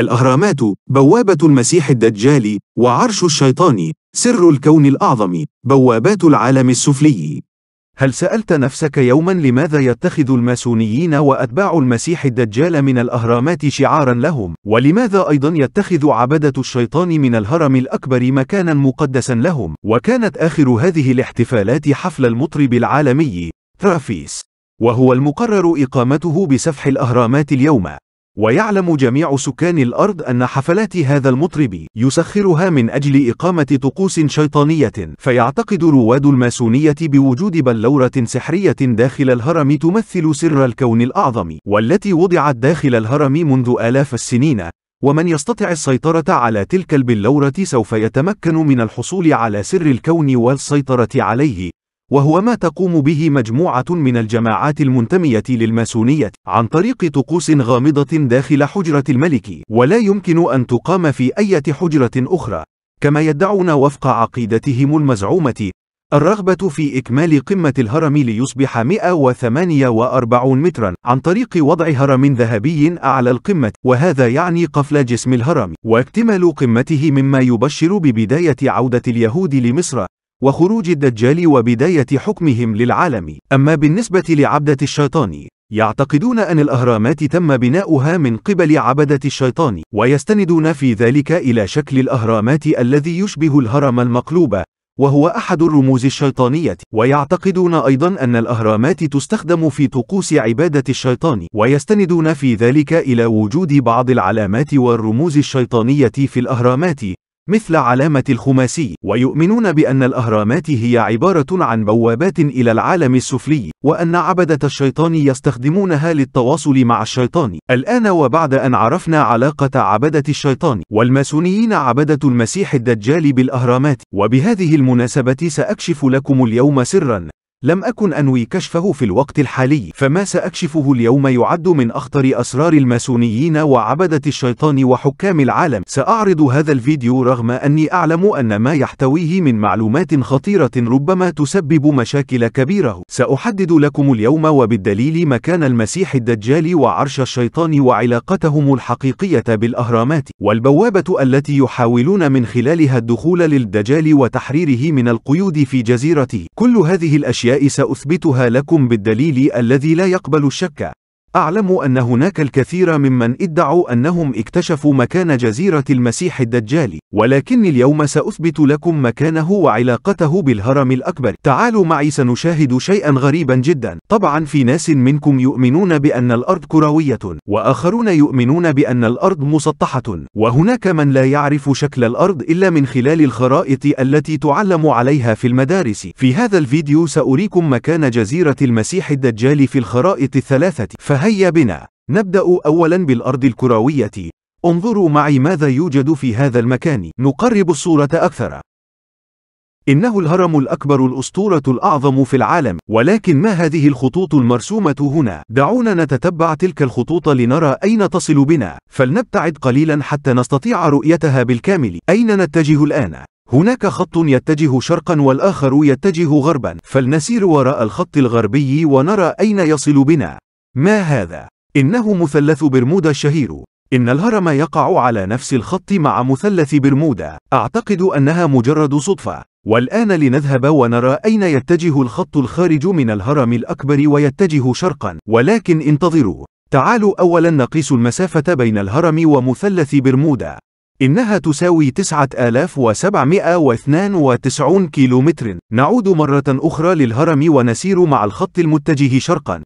الأهرامات بوابة المسيح الدجال وعرش الشيطان سر الكون الأعظم بوابات العالم السفلي هل سألت نفسك يوما لماذا يتخذ الماسونيين وأتباع المسيح الدجال من الأهرامات شعارا لهم؟ ولماذا أيضا يتخذ عبدة الشيطان من الهرم الأكبر مكانا مقدسا لهم؟ وكانت آخر هذه الاحتفالات حفل المطرب العالمي ترافيس وهو المقرر إقامته بسفح الأهرامات اليوم ويعلم جميع سكان الأرض أن حفلات هذا المطرب يسخرها من أجل إقامة طقوس شيطانية فيعتقد رواد الماسونية بوجود بلورة سحرية داخل الهرم تمثل سر الكون الأعظم والتي وضعت داخل الهرم منذ آلاف السنين ومن يستطع السيطرة على تلك البلورة سوف يتمكن من الحصول على سر الكون والسيطرة عليه وهو ما تقوم به مجموعة من الجماعات المنتمية للماسونية عن طريق طقوس غامضة داخل حجرة الملك ولا يمكن أن تقام في أي حجرة أخرى كما يدعون وفق عقيدتهم المزعومة الرغبة في إكمال قمة الهرم ليصبح 148 مترا عن طريق وضع هرم ذهبي أعلى القمة وهذا يعني قفل جسم الهرم واكتمال قمته مما يبشر ببداية عودة اليهود لمصر وخروج الدجال وبداية حكمهم للعالم أما بالنسبة لعبدة الشيطان يعتقدون أن الأهرامات تم بناؤها من قبل عبدة الشيطان ويستندون في ذلك إلى شكل الأهرامات الذي يشبه الهرم المقلوب وهو أحد الرموز الشيطانية ويعتقدون أيضا أن الأهرامات تستخدم في طقوس عبادة الشيطان ويستندون في ذلك إلى وجود بعض العلامات والرموز الشيطانية في الأهرامات مثل علامة الخماسي، ويؤمنون بأن الأهرامات هي عبارة عن بوابات إلى العالم السفلي، وأن عبدة الشيطان يستخدمونها للتواصل مع الشيطان. الآن وبعد أن عرفنا علاقة عبدة الشيطان والماسونيين عبدة المسيح الدجال بالأهرامات، وبهذه المناسبة سأكشف لكم اليوم سرًا لم أكن أنوي كشفه في الوقت الحالي، فما سأكشفه اليوم يعد من أخطر أسرار الماسونيين وعبدة الشيطان وحكام العالم. سأعرض هذا الفيديو رغم أني أعلم أن ما يحتويه من معلومات خطيرة ربما تسبب مشاكل كبيرة. سأحدد لكم اليوم وبالدليل مكان المسيح الدجال وعرش الشيطان وعلاقتهم الحقيقية بالأهرامات، والبوابة التي يحاولون من خلالها الدخول للدجال وتحريره من القيود في جزيرته. كل هذه الأشياء الأشياء سأثبتها لكم بالدليل الذي لا يقبل الشك. أعلم أن هناك الكثير ممن ادعوا أنهم اكتشفوا مكان جزيرة المسيح الدجال، ولكن اليوم سأثبت لكم مكانه وعلاقته بالهرم الأكبر. تعالوا معي سنشاهد شيئا غريبا جدا. طبعا في ناس منكم يؤمنون بأن الأرض كروية، وآخرون يؤمنون بأن الأرض مسطحة، وهناك من لا يعرف شكل الأرض إلا من خلال الخرائط التي تعلم عليها في المدارس. في هذا الفيديو سأريكم مكان جزيرة المسيح الدجال في الخرائط الثلاثة. فهيا بنا نبدأ أولا بالأرض الكروية انظروا معي ماذا يوجد في هذا المكان نقرب الصورة أكثر إنه الهرم الأكبر الأسطورة الأعظم في العالم ولكن ما هذه الخطوط المرسومة هنا دعونا نتتبع تلك الخطوط لنرى أين تصل بنا فلنبتعد قليلا حتى نستطيع رؤيتها بالكامل أين نتجه الآن هناك خط يتجه شرقا والآخر يتجه غربا فلنسير وراء الخط الغربي ونرى أين يصل بنا ما هذا؟ إنه مثلث برمودا الشهير. إن الهرم يقع على نفس الخط مع مثلث برمودا. أعتقد أنها مجرد صدفة. والآن لنذهب ونرى أين يتجه الخط الخارج من الهرم الأكبر ويتجه شرقا. ولكن انتظروا. تعالوا أولا نقيس المسافة بين الهرم ومثلث برمودا. إنها تساوي 9792 كيلومتر. نعود مرة أخرى للهرم ونسير مع الخط المتجه شرقا.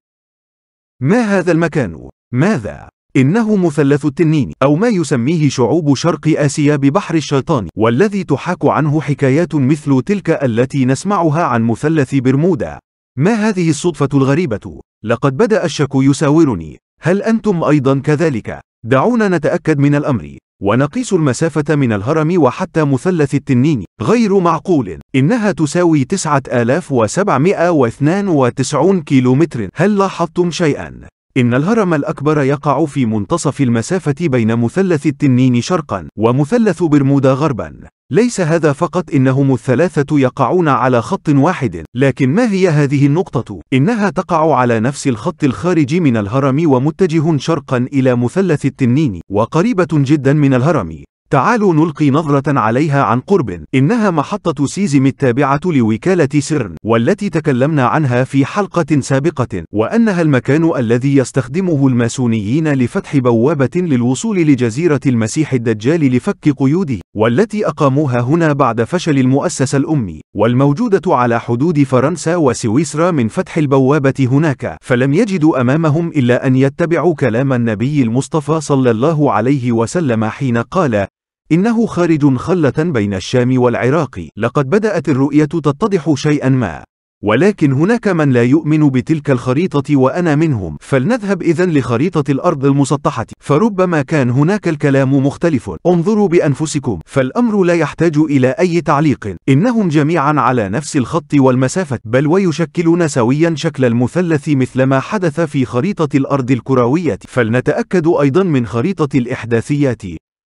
ما هذا المكان؟ ماذا؟ إنه مثلث التنين أو ما يسميه شعوب شرق آسيا ببحر الشيطان والذي تحاك عنه حكايات مثل تلك التي نسمعها عن مثلث برمودا ما هذه الصدفة الغريبة؟ لقد بدأ الشك يساورني هل أنتم أيضا كذلك؟ دعونا نتأكد من الأمر ونقيس المسافة من الهرم وحتى مثلث التنين غير معقول إنها تساوي 9792 كيلومتر هل لاحظتم شيئا؟ إن الهرم الأكبر يقع في منتصف المسافة بين مثلث التنين شرقا ومثلث برمودا غربا ليس هذا فقط إنهم الثلاثة يقعون على خط واحد، لكن ما هي هذه النقطة؟ إنها تقع على نفس الخط الخارجي من الهرم ومتجه شرقا إلى مثلث التنين، وقريبة جدا من الهرم، تعالوا نلقي نظرة عليها عن قرب إنها محطة سيزم التابعة لوكالة سرن والتي تكلمنا عنها في حلقة سابقة وأنها المكان الذي يستخدمه الماسونيين لفتح بوابة للوصول لجزيرة المسيح الدجال لفك قيوده والتي أقاموها هنا بعد فشل المؤسسة الأمي والموجودة على حدود فرنسا وسويسرا من فتح البوابة هناك فلم يجدوا أمامهم إلا أن يتبعوا كلام النبي المصطفى صلى الله عليه وسلم حين قال إنه خارج خلة بين الشام والعراق لقد بدأت الرؤية تتضح شيئا ما ولكن هناك من لا يؤمن بتلك الخريطة وأنا منهم فلنذهب إذا لخريطة الأرض المسطحة فربما كان هناك الكلام مختلف انظروا بأنفسكم فالأمر لا يحتاج إلى أي تعليق إنهم جميعا على نفس الخط والمسافة بل ويشكلون سويا شكل المثلث مثلما حدث في خريطة الأرض الكروية فلنتأكد أيضا من خريطة الإحداثيات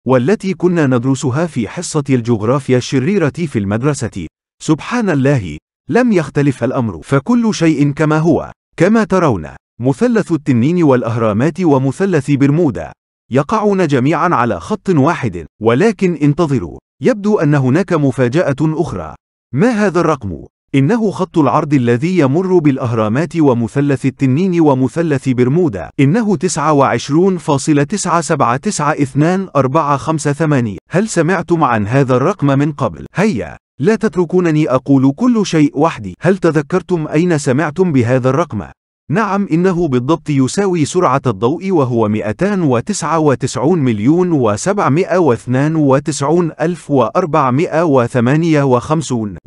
والتي كنا ندرسها في حصة الجغرافيا الشريرة في المدرسة. سبحان الله، لم يختلف الأمر، فكل شيء كما هو، كما ترون، مثلث التنين والأهرامات ومثلث برمودا، يقعون جميعا على خط واحد، ولكن انتظروا، يبدو أن هناك مفاجأة أخرى. ما هذا الرقم؟ إنه خط العرض الذي يمر بالأهرامات ومثلث التنين ومثلث برمودا. إنه 29.9792458. هل سمعتم عن هذا الرقم من قبل؟ هيا، لا تتركونني أقول كل شيء وحدي. هل تذكرتم أين سمعتم بهذا الرقم؟ نعم إنه بالضبط يساوي سرعة الضوء وهو 299 مليون و792 ألف و458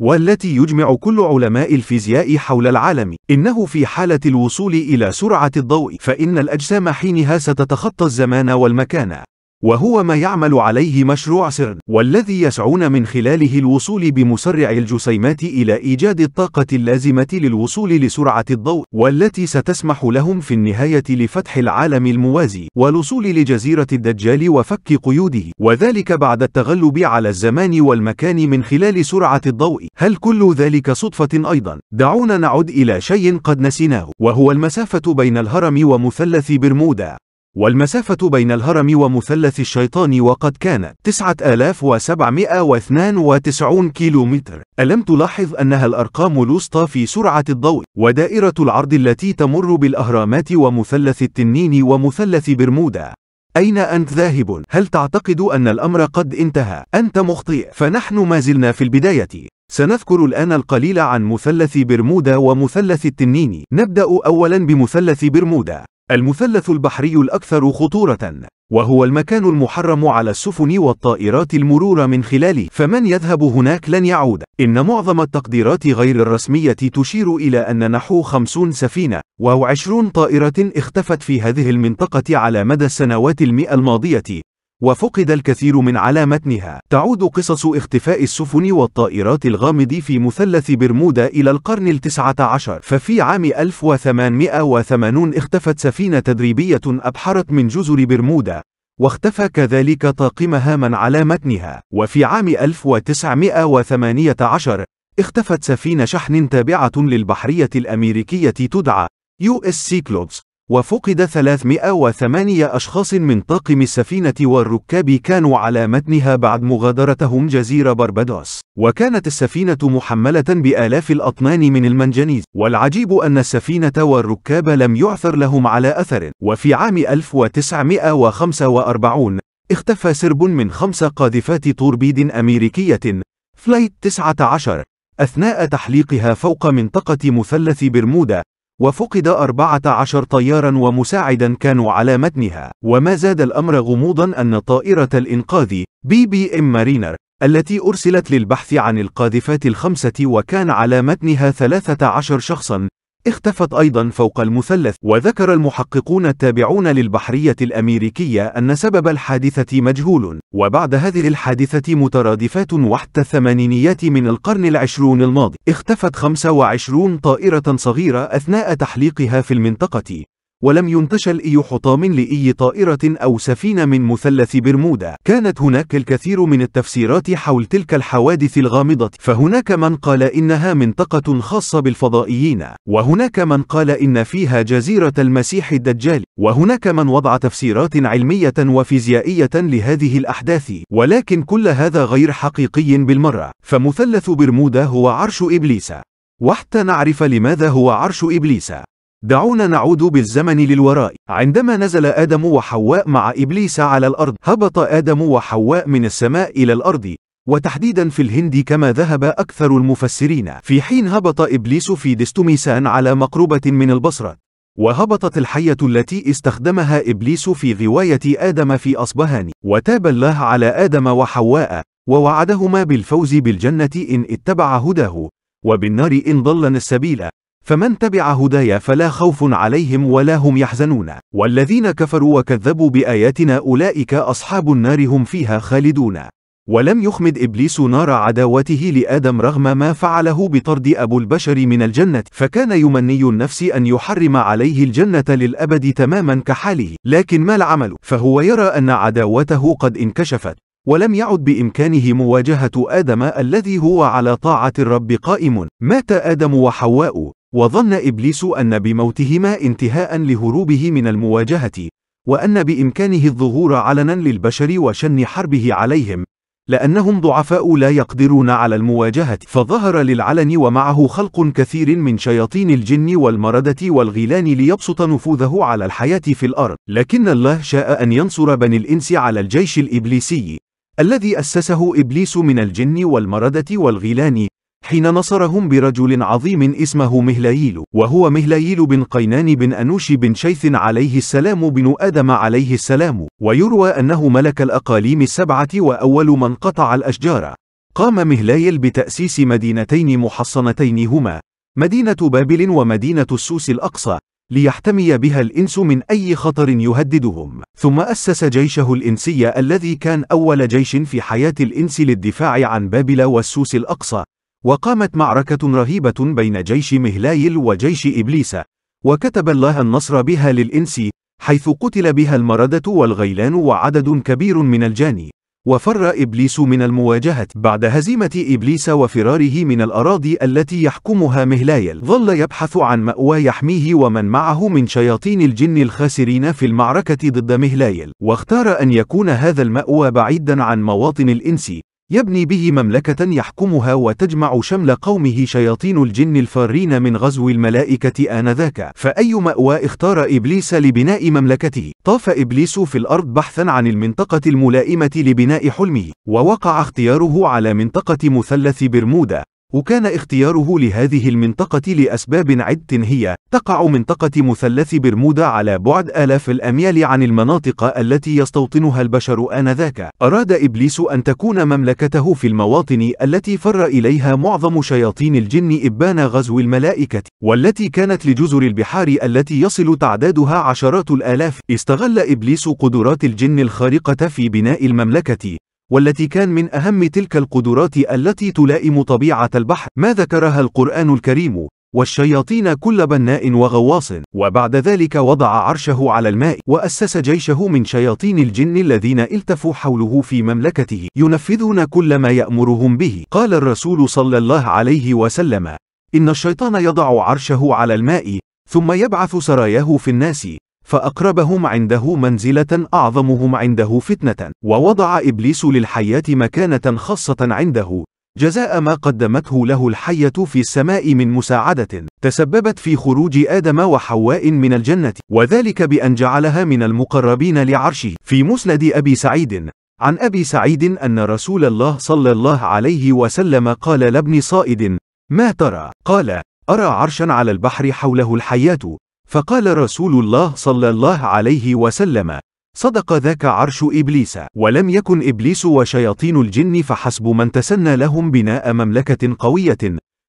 والتي يجمع كل علماء الفيزياء حول العالم إنه في حالة الوصول إلى سرعة الضوء فإن الأجسام حينها ستتخطى الزمان والمكان وهو ما يعمل عليه مشروع سرن والذي يسعون من خلاله الوصول بمسرع الجسيمات إلى إيجاد الطاقة اللازمة للوصول لسرعة الضوء والتي ستسمح لهم في النهاية لفتح العالم الموازي والوصول لجزيرة الدجال وفك قيوده وذلك بعد التغلب على الزمان والمكان من خلال سرعة الضوء هل كل ذلك صدفة أيضا؟ دعونا نعد إلى شيء قد نسيناه وهو المسافة بين الهرم ومثلث برمودا والمسافة بين الهرم ومثلث الشيطان وقد كانت 9792 كيلومتر. ألم تلاحظ أنها الأرقام الوسطى في سرعة الضوء؟ ودائرة العرض التي تمر بالأهرامات ومثلث التنين ومثلث برمودا. أين أنت ذاهب؟ هل تعتقد أن الأمر قد انتهى؟ أنت مخطئ، فنحن ما زلنا في البداية. سنذكر الآن القليل عن مثلث برمودا ومثلث التنين. نبدأ أولاً بمثلث برمودا. المثلث البحري الأكثر خطورة وهو المكان المحرم على السفن والطائرات المرور من خلاله فمن يذهب هناك لن يعود إن معظم التقديرات غير الرسمية تشير إلى أن نحو 50 سفينة وعشرون 20 طائرة اختفت في هذه المنطقة على مدى السنوات المئة الماضية وفقد الكثير من على متنها تعود قصص اختفاء السفن والطائرات الغامض في مثلث برمودا إلى القرن التسعة عشر ففي عام 1880 اختفت سفينة تدريبية أبحرت من جزر برمودا واختفى كذلك طاقمها من على متنها وفي عام 1918 اختفت سفينة شحن تابعة للبحرية الأمريكية تدعى يو اس كلودز وفقد 308 أشخاص من طاقم السفينة والركاب كانوا على متنها بعد مغادرتهم جزيرة بربادوس وكانت السفينة محملة بآلاف الأطنان من المنجنيز والعجيب أن السفينة والركاب لم يعثر لهم على أثر وفي عام 1945 اختفى سرب من خمس قاذفات توربيد أمريكية فلايت 19 أثناء تحليقها فوق منطقة مثلث برمودا وفقد 14 طيارا ومساعدا كانوا على متنها وما زاد الأمر غموضا أن طائرة الإنقاذ بي بي إم مارينر التي أرسلت للبحث عن القاذفات الخمسة وكان على متنها 13 شخصا اختفت أيضا فوق المثلث وذكر المحققون التابعون للبحرية الأمريكية أن سبب الحادثة مجهول وبعد هذه الحادثة مترادفات وحتى الثمانينيات من القرن العشرون الماضي اختفت 25 طائرة صغيرة أثناء تحليقها في المنطقة ولم ينتشل أي حطام لأي طائرة أو سفينة من مثلث برمودا كانت هناك الكثير من التفسيرات حول تلك الحوادث الغامضة فهناك من قال إنها منطقة خاصة بالفضائيين وهناك من قال إن فيها جزيرة المسيح الدجال وهناك من وضع تفسيرات علمية وفيزيائية لهذه الأحداث ولكن كل هذا غير حقيقي بالمرة فمثلث برمودا هو عرش إبليس وحتى نعرف لماذا هو عرش إبليس دعونا نعود بالزمن للوراء عندما نزل آدم وحواء مع إبليس على الأرض هبط آدم وحواء من السماء إلى الأرض وتحديدا في الهند كما ذهب أكثر المفسرين في حين هبط إبليس في دستوميسان على مقربة من البصرة وهبطت الحية التي استخدمها إبليس في غواية آدم في أصبهان وتاب الله على آدم وحواء ووعدهما بالفوز بالجنة إن اتبع هداه وبالنار إن ضلن السبيل فمن تبع هداي فلا خوف عليهم ولا هم يحزنون والذين كفروا وكذبوا بآياتنا أولئك أصحاب النار هم فيها خالدون ولم يخمد إبليس نار عداوته لآدم رغم ما فعله بطرد أبو البشر من الجنة فكان يمني النفس أن يحرم عليه الجنة للأبد تماما كحاله لكن ما العمل فهو يرى أن عداوته قد انكشفت ولم يعد بإمكانه مواجهة آدم الذي هو على طاعة الرب قائم مات آدم وحواء وظن إبليس أن بموتهما انتهاء لهروبه من المواجهة، وأن بإمكانه الظهور علنا للبشر وشن حربه عليهم، لأنهم ضعفاء لا يقدرون على المواجهة، فظهر للعلن ومعه خلق كثير من شياطين الجن والمردة والغيلان ليبسط نفوذه على الحياة في الأرض، لكن الله شاء أن ينصر بني الإنس على الجيش الإبليسي، الذي أسسه إبليس من الجن والمردة والغيلان، حين نصرهم برجل عظيم اسمه مهلاييل وهو مهلاييل بن قينان بن أنوش بن شيث عليه السلام بن آدم عليه السلام ويروى أنه ملك الأقاليم السبعة وأول من قطع الأشجار قام مهلايل بتأسيس مدينتين محصنتين هما مدينة بابل ومدينة السوس الأقصى ليحتمي بها الإنس من أي خطر يهددهم ثم أسس جيشه الإنسي الذي كان أول جيش في حياة الإنس للدفاع عن بابل والسوس الأقصى وقامت معركة رهيبة بين جيش مهلايل وجيش إبليس، وكتب الله النصر بها للإنس، حيث قتل بها المردة والغيلان وعدد كبير من الجاني، وفر إبليس من المواجهة بعد هزيمة إبليس وفراره من الأراضي التي يحكمها مهلايل، ظل يبحث عن مأوى يحميه ومن معه من شياطين الجن الخاسرين في المعركة ضد مهلايل، واختار أن يكون هذا المأوى بعيدًا عن مواطن الإنس، يبني به مملكة يحكمها وتجمع شمل قومه شياطين الجن الفارين من غزو الملائكة آنذاك، فأي مأوى اختار إبليس لبناء مملكته؟ طاف إبليس في الأرض بحثًا عن المنطقة الملائمة لبناء حلمه، ووقع اختياره على منطقة مثلث برمودا، وكان اختياره لهذه المنطقة لأسباب عدة هي تقع منطقة مثلث برمودا على بعد آلاف الأميال عن المناطق التي يستوطنها البشر آنذاك أراد إبليس أن تكون مملكته في المواطن التي فر إليها معظم شياطين الجن إبان غزو الملائكة والتي كانت لجزر البحار التي يصل تعدادها عشرات الآلاف استغل إبليس قدرات الجن الخارقة في بناء المملكة والتي كان من أهم تلك القدرات التي تلائم طبيعة البحر ما ذكرها القرآن الكريم والشياطين كل بناء وغواص وبعد ذلك وضع عرشه على الماء وأسس جيشه من شياطين الجن الذين التفوا حوله في مملكته ينفذون كل ما يأمرهم به قال الرسول صلى الله عليه وسلم إن الشيطان يضع عرشه على الماء ثم يبعث سراياه في الناس فأقربهم عنده منزلة أعظمهم عنده فتنة، ووضع إبليس للحياة مكانة خاصة عنده، جزاء ما قدمته له الحية في السماء من مساعدة، تسببت في خروج آدم وحواء من الجنة، وذلك بأن جعلها من المقربين لعرشه. في مسند أبي سعيد، عن أبي سعيد أن رسول الله صلى الله عليه وسلم قال لابن صائد: ما ترى؟ قال: أرى عرشا على البحر حوله الحياة، فقال رسول الله صلى الله عليه وسلم صدق ذاك عرش إبليس ولم يكن إبليس وشياطين الجن فحسب من تسنى لهم بناء مملكة قوية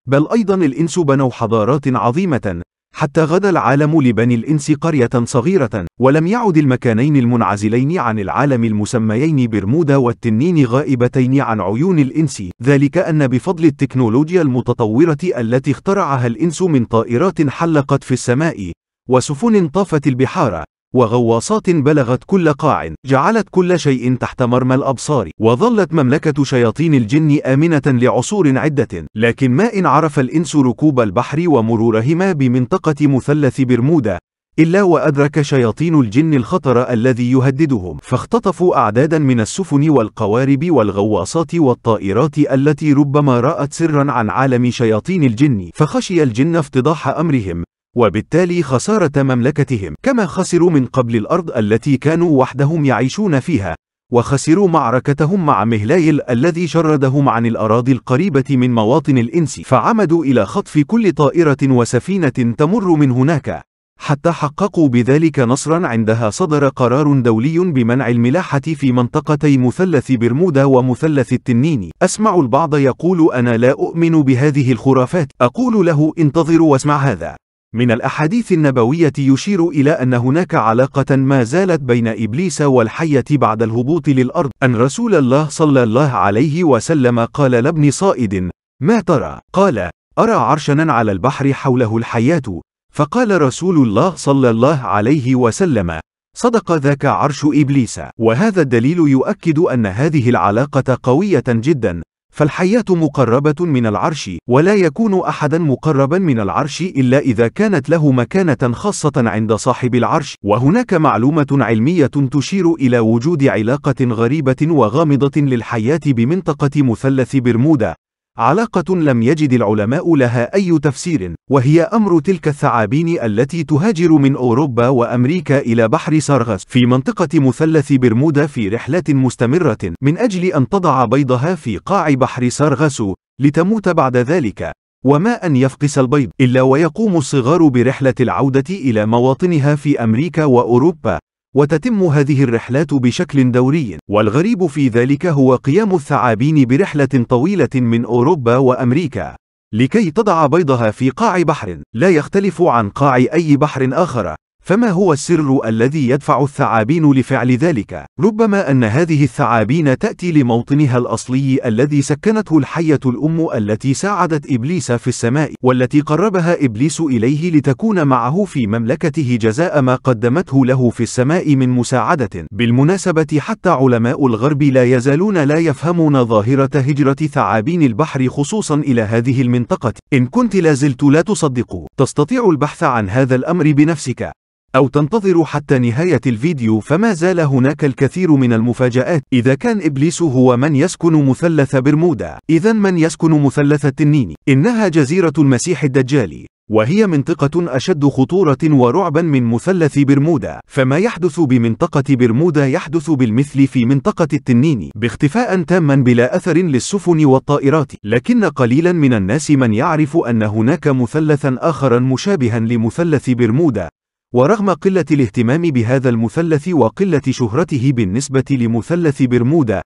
بل أيضا الإنس بنوا حضارات عظيمة حتى غدا العالم لبني الإنس قرية صغيرة ولم يعد المكانين المنعزلين عن العالم المسميين برمودا والتنين غائبتين عن عيون الإنس ذلك أن بفضل التكنولوجيا المتطورة التي اخترعها الإنس من طائرات حلقت في السماء وسفن طافت البحار وغواصات بلغت كل قاع جعلت كل شيء تحت مرمى الأبصار وظلت مملكة شياطين الجن آمنة لعصور عدة لكن ما إن عرف الإنس ركوب البحر ومرورهما بمنطقة مثلث برمودا إلا وأدرك شياطين الجن الخطر الذي يهددهم فاختطفوا أعدادا من السفن والقوارب والغواصات والطائرات التي ربما رأت سرا عن عالم شياطين الجن فخشي الجن افتضاح أمرهم وبالتالي خسارة مملكتهم كما خسروا من قبل الأرض التي كانوا وحدهم يعيشون فيها وخسروا معركتهم مع مهلايل الذي شردهم عن الأراضي القريبة من مواطن الإنس فعمدوا إلى خطف كل طائرة وسفينة تمر من هناك حتى حققوا بذلك نصرا عندها صدر قرار دولي بمنع الملاحة في منطقتي مثلث برمودا ومثلث التنين أسمع البعض يقول أنا لا أؤمن بهذه الخرافات أقول له انتظر واسمع هذا من الأحاديث النبوية يشير إلى أن هناك علاقة ما زالت بين إبليس والحية بعد الهبوط للأرض، أن رسول الله صلى الله عليه وسلم قال لابن صائد: ما ترى؟ قال: أرى عرشنا على البحر حوله الحياة، فقال رسول الله صلى الله عليه وسلم: صدق ذاك عرش إبليس، وهذا الدليل يؤكد أن هذه العلاقة قوية جدًا، فالحياة مقربة من العرش ولا يكون أحدا مقربا من العرش إلا إذا كانت له مكانة خاصة عند صاحب العرش وهناك معلومة علمية تشير إلى وجود علاقة غريبة وغامضة للحياة بمنطقة مثلث برمودا علاقة لم يجد العلماء لها أي تفسير، وهي أمر تلك الثعابين التي تهاجر من أوروبا وأمريكا إلى بحر سارغاس في منطقة مثلث برمودا في رحلات مستمرة من أجل أن تضع بيضها في قاع بحر سارغاس لتموت بعد ذلك، وما أن يفقس البيض إلا ويقوم الصغار برحلة العودة إلى مواطنها في أمريكا وأوروبا وتتم هذه الرحلات بشكل دوري والغريب في ذلك هو قيام الثعابين برحلة طويلة من أوروبا وأمريكا لكي تضع بيضها في قاع بحر لا يختلف عن قاع أي بحر آخر فما هو السر الذي يدفع الثعابين لفعل ذلك؟ ربما أن هذه الثعابين تأتي لموطنها الأصلي الذي سكنته الحية الأم التي ساعدت إبليس في السماء، والتي قربها إبليس إليه لتكون معه في مملكته جزاء ما قدمته له في السماء من مساعدة. بالمناسبة حتى علماء الغرب لا يزالون لا يفهمون ظاهرة هجرة ثعابين البحر خصوصا إلى هذه المنطقة. إن كنت لازلت لا تصدق، تستطيع البحث عن هذا الأمر بنفسك. أو تنتظر حتى نهاية الفيديو فما زال هناك الكثير من المفاجآت إذا كان إبليس هو من يسكن مثلث برمودا إذا من يسكن مثلث التنين إنها جزيرة المسيح الدجالي وهي منطقة أشد خطورة ورعبا من مثلث برمودا فما يحدث بمنطقة برمودا يحدث بالمثل في منطقة التنين باختفاء تاما بلا أثر للسفن والطائرات لكن قليلا من الناس من يعرف أن هناك مثلثا آخرا مشابها لمثلث برمودا ورغم قلة الاهتمام بهذا المثلث وقلة شهرته بالنسبة لمثلث برمودا،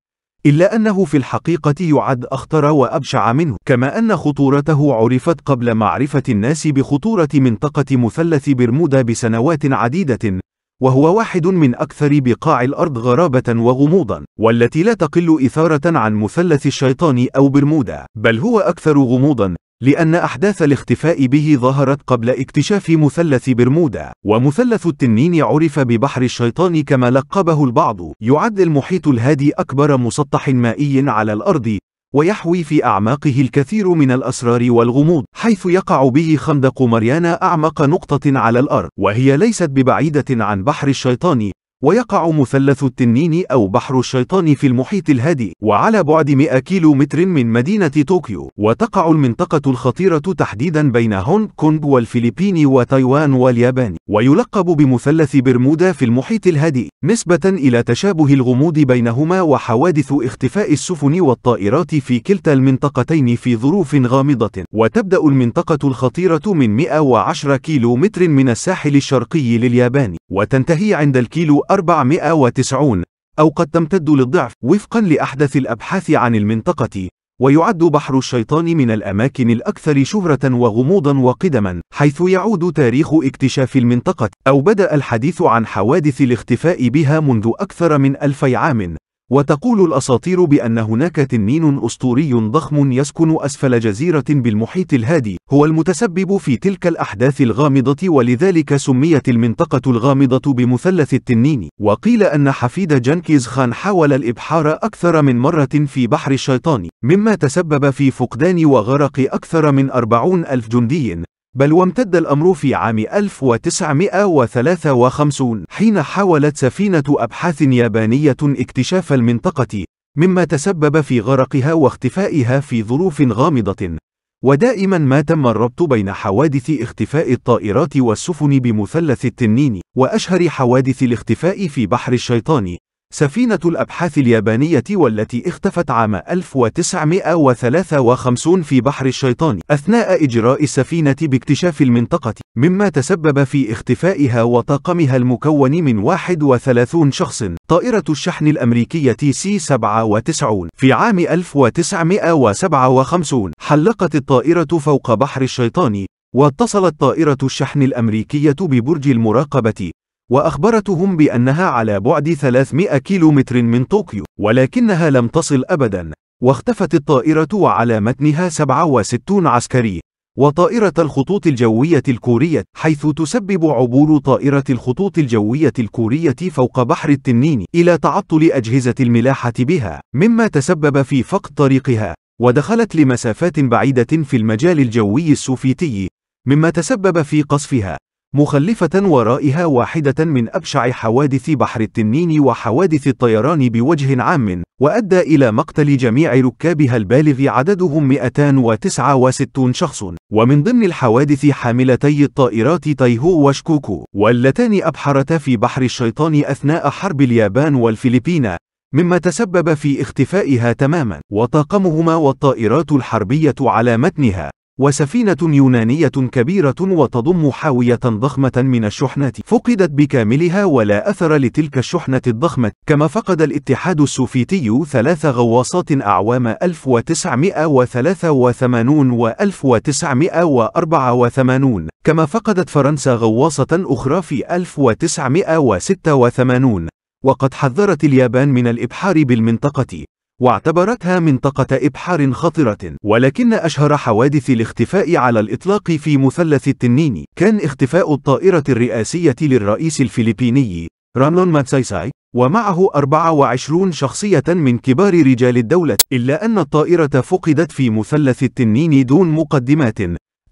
إلا أنه في الحقيقة يعد أخطر وأبشع منه، كما أن خطورته عرفت قبل معرفة الناس بخطورة منطقة مثلث برمودا بسنوات عديدة، وهو واحد من أكثر بقاع الأرض غرابة وغموضا، والتي لا تقل إثارة عن مثلث الشيطان أو برمودا، بل هو أكثر غموضا، لأن أحداث الاختفاء به ظهرت قبل اكتشاف مثلث برمودا، ومثلث التنين عرف ببحر الشيطان كما لقبه البعض، يعد المحيط الهادي أكبر مسطح مائي على الأرض، ويحوي في أعماقه الكثير من الأسرار والغموض حيث يقع به خندق ماريانا أعمق نقطة على الأرض وهي ليست ببعيدة عن بحر الشيطان ويقع مثلث التنين أو بحر الشيطان في المحيط الهادئ وعلى بعد 100 كيلو متر من مدينة طوكيو وتقع المنطقة الخطيرة تحديدا بين هونغ كونغ والفلبين وتايوان واليابان ويلقب بمثلث برمودا في المحيط الهادئ نسبة إلى تشابه الغموض بينهما وحوادث اختفاء السفن والطائرات في كلتا المنطقتين في ظروف غامضة وتبدأ المنطقة الخطيرة من 110 كيلو متر من الساحل الشرقي لليابان وتنتهي عند الكيلو 1490 أو قد تمتد للضعف وفقا لأحدث الأبحاث عن المنطقة ويعد بحر الشيطان من الأماكن الأكثر شهرة وغموضا وقدما حيث يعود تاريخ اكتشاف المنطقة أو بدأ الحديث عن حوادث الاختفاء بها منذ أكثر من ألفي عام وتقول الأساطير بأن هناك تنين أسطوري ضخم يسكن أسفل جزيرة بالمحيط الهادي هو المتسبب في تلك الأحداث الغامضة ولذلك سميت المنطقة الغامضة بمثلث التنين وقيل أن حفيد جنكيز خان حاول الإبحار أكثر من مرة في بحر الشيطان مما تسبب في فقدان وغرق أكثر من أربعون ألف جندي بل وامتد الأمر في عام 1953 حين حاولت سفينة أبحاث يابانية اكتشاف المنطقة، مما تسبب في غرقها واختفائها في ظروف غامضة. ودائما ما تم الربط بين حوادث اختفاء الطائرات والسفن بمثلث التنين وأشهر حوادث الاختفاء في بحر الشيطان سفينة الأبحاث اليابانية والتي اختفت عام 1953 في بحر الشيطان أثناء إجراء السفينة باكتشاف المنطقة مما تسبب في اختفائها وطاقمها المكون من 31 شخص طائرة الشحن الأمريكية سي 97 في عام 1957 حلقت الطائرة فوق بحر الشيطان واتصلت طائرة الشحن الأمريكية ببرج المراقبة وأخبرتهم بأنها على بعد 300 كيلومتر من طوكيو ولكنها لم تصل أبدا واختفت الطائرة وعلى متنها 67 عسكري وطائرة الخطوط الجوية الكورية حيث تسبب عبور طائرة الخطوط الجوية الكورية فوق بحر التنين إلى تعطل أجهزة الملاحة بها مما تسبب في فقد طريقها ودخلت لمسافات بعيدة في المجال الجوي السوفيتي مما تسبب في قصفها مخلفة ورائها واحدة من أبشع حوادث بحر التنين وحوادث الطيران بوجه عام، وأدى إلى مقتل جميع ركابها البالغ عددهم 269 شخص، ومن ضمن الحوادث حاملتي الطائرات تايهو وشكوكو، واللتان أبحرتا في بحر الشيطان أثناء حرب اليابان والفلبين، مما تسبب في اختفائها تماما، وطاقمهما والطائرات الحربية على متنها، وسفينة يونانية كبيرة وتضم حاوية ضخمة من الشحنات فقدت بكاملها ولا أثر لتلك الشحنة الضخمة كما فقد الاتحاد السوفيتي ثلاث غواصات أعوام 1983 و 1984 كما فقدت فرنسا غواصة أخرى في 1986 وقد حذرت اليابان من الإبحار بالمنطقة واعتبرتها منطقة إبحار خطرة ولكن أشهر حوادث الاختفاء على الإطلاق في مثلث التنين كان اختفاء الطائرة الرئاسية للرئيس الفلبيني راملون ماتسايساي ومعه 24 شخصية من كبار رجال الدولة إلا أن الطائرة فقدت في مثلث التنين دون مقدمات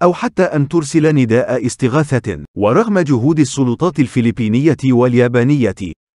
أو حتى أن ترسل نداء استغاثة ورغم جهود السلطات الفلبينية واليابانية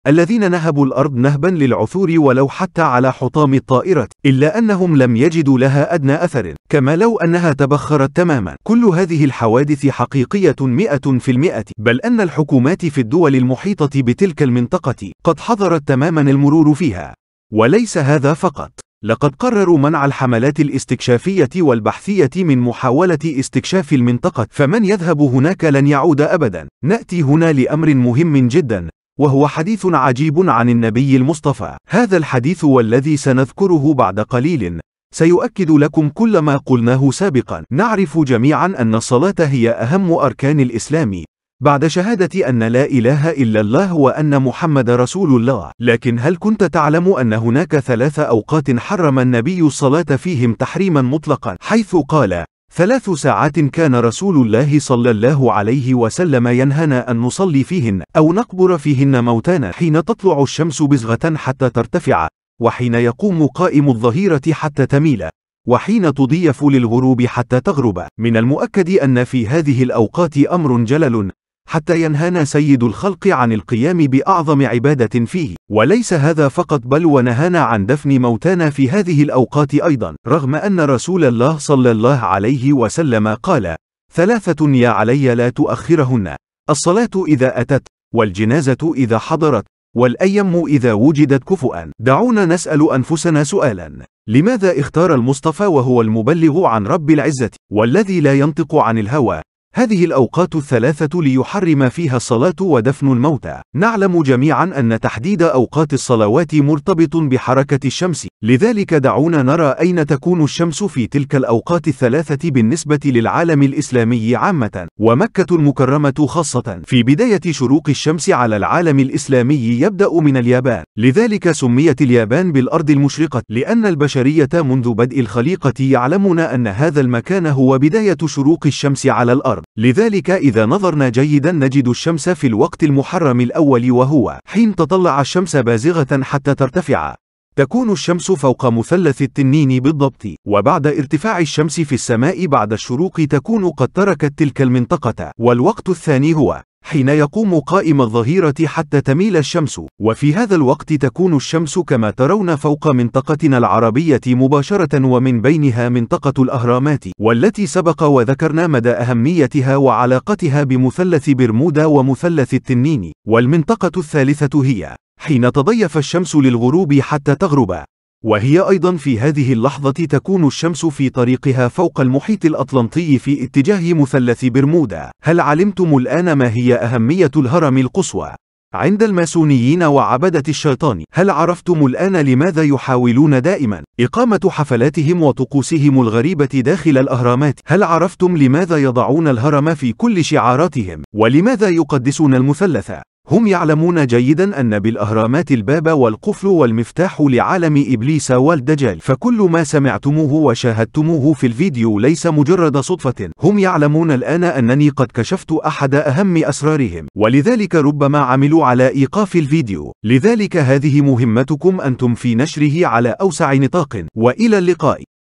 الذين نهبوا الأرض نهبا للعثور ولو حتى على حطام الطائرة إلا أنهم لم يجدوا لها أدنى أثر كما لو أنها تبخرت تماما كل هذه الحوادث حقيقية مئة في المئة بل أن الحكومات في الدول المحيطة بتلك المنطقة قد حظرت تماما المرور فيها وليس هذا فقط لقد قرروا منع الحملات الاستكشافية والبحثية من محاولة استكشاف المنطقة فمن يذهب هناك لن يعود أبدا نأتي هنا لأمر مهم جدا وهو حديث عجيب عن النبي المصطفى هذا الحديث والذي سنذكره بعد قليل سيؤكد لكم كل ما قلناه سابقا نعرف جميعا أن الصلاة هي أهم أركان الإسلام بعد شهادة أن لا إله إلا الله وأن محمد رسول الله لكن هل كنت تعلم أن هناك ثلاث أوقات حرم النبي الصلاة فيهم تحريما مطلقا حيث قال ثلاث ساعات كان رسول الله صلى الله عليه وسلم ينهانا أن نصلي فيهن أو نقبر فيهن موتانا حين تطلع الشمس بزغة حتى ترتفع وحين يقوم قائم الظهيرة حتى تميل وحين تضيف للغروب حتى تغرب من المؤكد أن في هذه الأوقات أمر جلل حتى ينهانا سيد الخلق عن القيام بأعظم عبادة فيه، وليس هذا فقط بل ونهانا عن دفن موتانا في هذه الأوقات أيضا، رغم أن رسول الله صلى الله عليه وسلم قال: ثلاثة يا علي لا تؤخرهن، الصلاة إذا أتت، والجنازة إذا حضرت، والأيم إذا وجدت كفؤا. دعونا نسأل أنفسنا سؤالا، لماذا اختار المصطفى وهو المبلغ عن رب العزة، والذي لا ينطق عن الهوى، هذه الأوقات الثلاثة ليحرم فيها الصلاة ودفن الموتى. نعلم جميعا أن تحديد أوقات الصلوات مرتبط بحركة الشمس، لذلك دعونا نرى أين تكون الشمس في تلك الأوقات الثلاثة بالنسبة للعالم الإسلامي عامة، ومكة المكرمة خاصة. في بداية شروق الشمس على العالم الإسلامي يبدأ من اليابان، لذلك سميت اليابان بالأرض المشرقة، لأن البشرية منذ بدء الخليقة يعلمون أن هذا المكان هو بداية شروق الشمس على الأرض. لذلك إذا نظرنا جيدا نجد الشمس في الوقت المحرم الأول وهو حين تطلع الشمس بازغة حتى ترتفع تكون الشمس فوق مثلث التنين بالضبط وبعد ارتفاع الشمس في السماء بعد الشروق تكون قد تركت تلك المنطقة والوقت الثاني هو حين يقوم قائم الظهيرة حتى تميل الشمس، وفي هذا الوقت تكون الشمس كما ترون فوق منطقتنا العربية مباشرة ومن بينها منطقة الأهرامات، والتي سبق وذكرنا مدى أهميتها وعلاقتها بمثلث برمودا ومثلث التنين، والمنطقة الثالثة هي حين تضيف الشمس للغروب حتى تغرب، وهي أيضا في هذه اللحظة تكون الشمس في طريقها فوق المحيط الأطلنطي في اتجاه مثلث برمودا. هل علمتم الآن ما هي أهمية الهرم القصوى؟ عند الماسونيين وعبدة الشيطان هل عرفتم الآن لماذا يحاولون دائما إقامة حفلاتهم وطقوسهم الغريبة داخل الأهرامات هل عرفتم لماذا يضعون الهرم في كل شعاراتهم ولماذا يقدسون المثلث هم يعلمون جيدا أن بالأهرامات الباب والقفل والمفتاح لعالم إبليس والدجال فكل ما سمعتموه وشاهدتموه في الفيديو ليس مجرد صدفة هم يعلمون الآن أنني قد كشفت أحد أهم أسرارهم ولذلك ربما عملوا على إيقاف الفيديو لذلك هذه مهمتكم أنتم في نشره على أوسع نطاق وإلى اللقاء